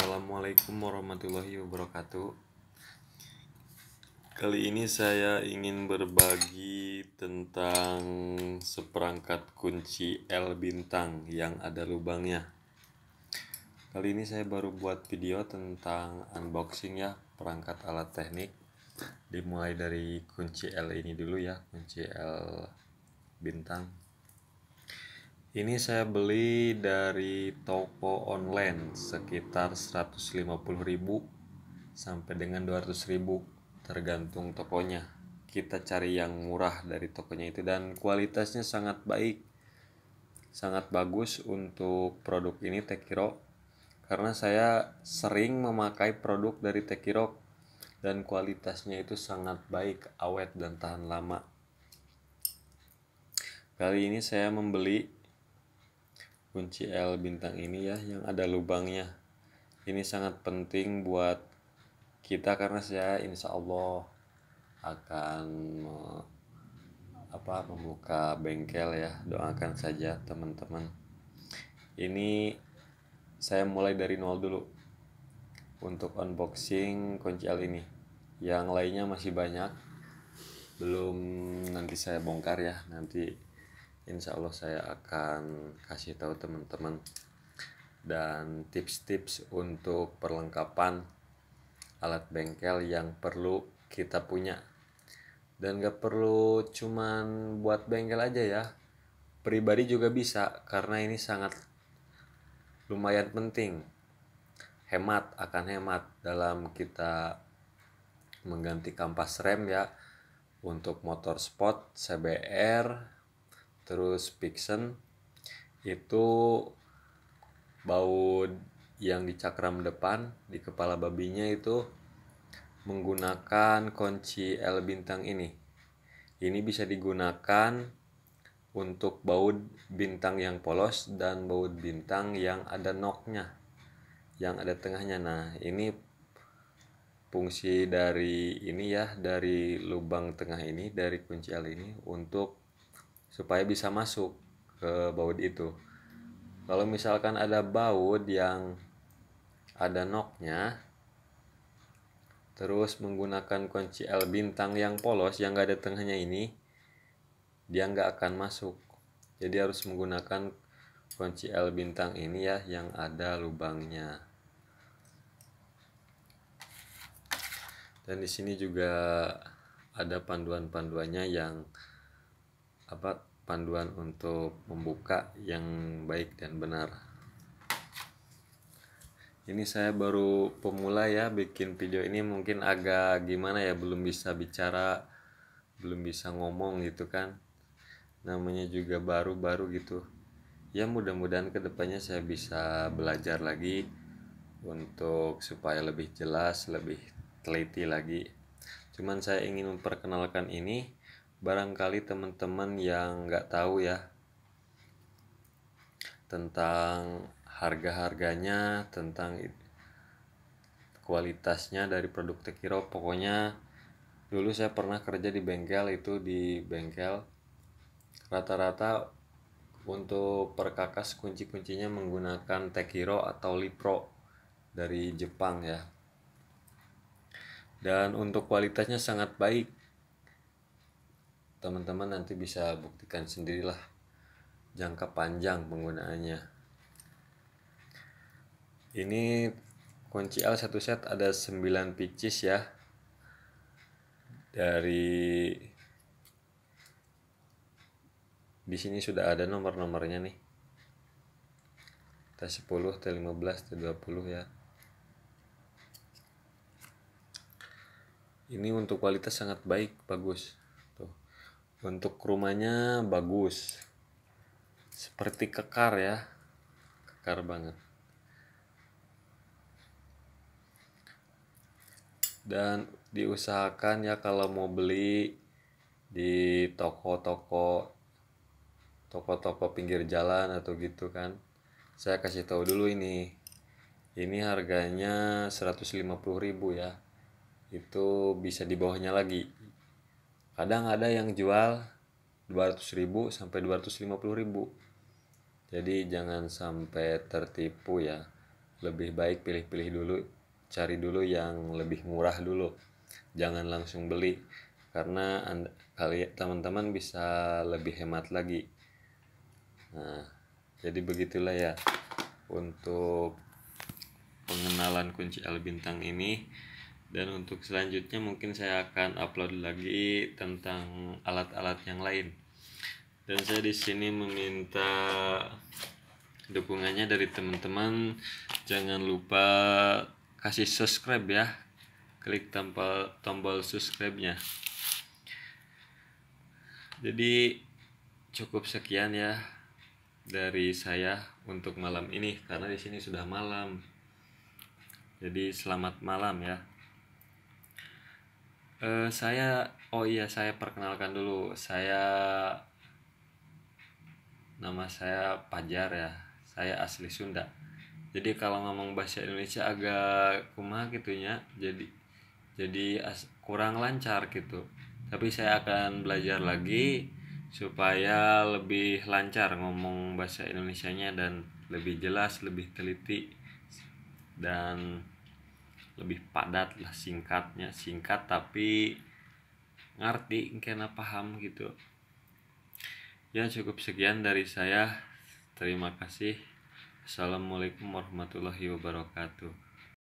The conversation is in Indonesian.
Assalamualaikum warahmatullahi wabarakatuh. Kali ini saya ingin berbagi tentang seperangkat kunci L bintang yang ada lubangnya. Kali ini saya baru buat video tentang unboxing ya perangkat alat teknik. Dimulai dari kunci L ini dulu ya, kunci L bintang ini saya beli dari toko online sekitar 150.000 sampai dengan 200.000 tergantung tokonya. Kita cari yang murah dari tokonya itu dan kualitasnya sangat baik. Sangat bagus untuk produk ini Tekiro karena saya sering memakai produk dari Tekiro dan kualitasnya itu sangat baik, awet dan tahan lama. Kali ini saya membeli kunci L bintang ini ya yang ada lubangnya ini sangat penting buat kita karena saya insya Allah akan apa membuka bengkel ya doakan saja teman-teman ini saya mulai dari nol dulu untuk unboxing kunci L ini yang lainnya masih banyak belum nanti saya bongkar ya nanti insya Allah saya akan kasih tahu teman-teman dan tips-tips untuk perlengkapan alat bengkel yang perlu kita punya dan gak perlu cuman buat bengkel aja ya pribadi juga bisa karena ini sangat lumayan penting hemat akan hemat dalam kita mengganti kampas rem ya untuk motor sport CBR terus Pixen itu baut yang di cakram depan di kepala babinya itu menggunakan kunci L bintang ini. Ini bisa digunakan untuk baut bintang yang polos dan baut bintang yang ada noknya, yang ada tengahnya. Nah, ini fungsi dari ini ya, dari lubang tengah ini, dari kunci L ini untuk supaya bisa masuk ke baut itu kalau misalkan ada baut yang ada noknya terus menggunakan kunci L bintang yang polos yang gak ada tengahnya ini dia nggak akan masuk jadi harus menggunakan kunci L bintang ini ya yang ada lubangnya dan di sini juga ada panduan-panduannya yang apa panduan untuk membuka yang baik dan benar. Ini saya baru pemula ya bikin video ini mungkin agak gimana ya belum bisa bicara, belum bisa ngomong gitu kan. Namanya juga baru-baru gitu. Ya mudah-mudahan kedepannya saya bisa belajar lagi untuk supaya lebih jelas, lebih teliti lagi. Cuman saya ingin memperkenalkan ini barangkali teman-teman yang nggak tahu ya tentang harga-harganya, tentang kualitasnya dari produk Tekiro. Pokoknya dulu saya pernah kerja di bengkel itu di bengkel rata-rata untuk perkakas kunci-kuncinya menggunakan Tekiro atau Lipro dari Jepang ya. Dan untuk kualitasnya sangat baik teman-teman nanti bisa buktikan sendirilah jangka panjang penggunaannya ini kunci L satu set ada 9 pieces ya dari di sini sudah ada nomor-nomornya nih T10, T15, T20 ya ini untuk kualitas sangat baik, bagus untuk rumahnya bagus. Seperti kekar ya. Kekar banget. Dan diusahakan ya kalau mau beli di toko-toko toko-toko pinggir jalan atau gitu kan. Saya kasih tahu dulu ini. Ini harganya 150.000 ya. Itu bisa di bawahnya lagi kadang ada yang jual 200 ribu sampai 250 ribu jadi jangan sampai tertipu ya lebih baik pilih-pilih dulu cari dulu yang lebih murah dulu jangan langsung beli karena anda, kalian teman-teman bisa lebih hemat lagi nah jadi begitulah ya untuk pengenalan kunci L bintang ini dan untuk selanjutnya mungkin saya akan upload lagi tentang alat-alat yang lain dan saya di sini meminta dukungannya dari teman-teman jangan lupa kasih subscribe ya klik tombol tombol subscribe nya jadi cukup sekian ya dari saya untuk malam ini karena di sini sudah malam jadi selamat malam ya Uh, saya oh iya saya perkenalkan dulu saya nama saya Pajar ya saya asli Sunda jadi kalau ngomong bahasa Indonesia agak kumah gitunya jadi jadi as, kurang lancar gitu tapi saya akan belajar lagi supaya lebih lancar ngomong bahasa Indonesia nya dan lebih jelas lebih teliti dan lebih padat lah singkatnya singkat tapi ngerti kena paham gitu ya cukup sekian dari saya terima kasih assalamualaikum warahmatullahi wabarakatuh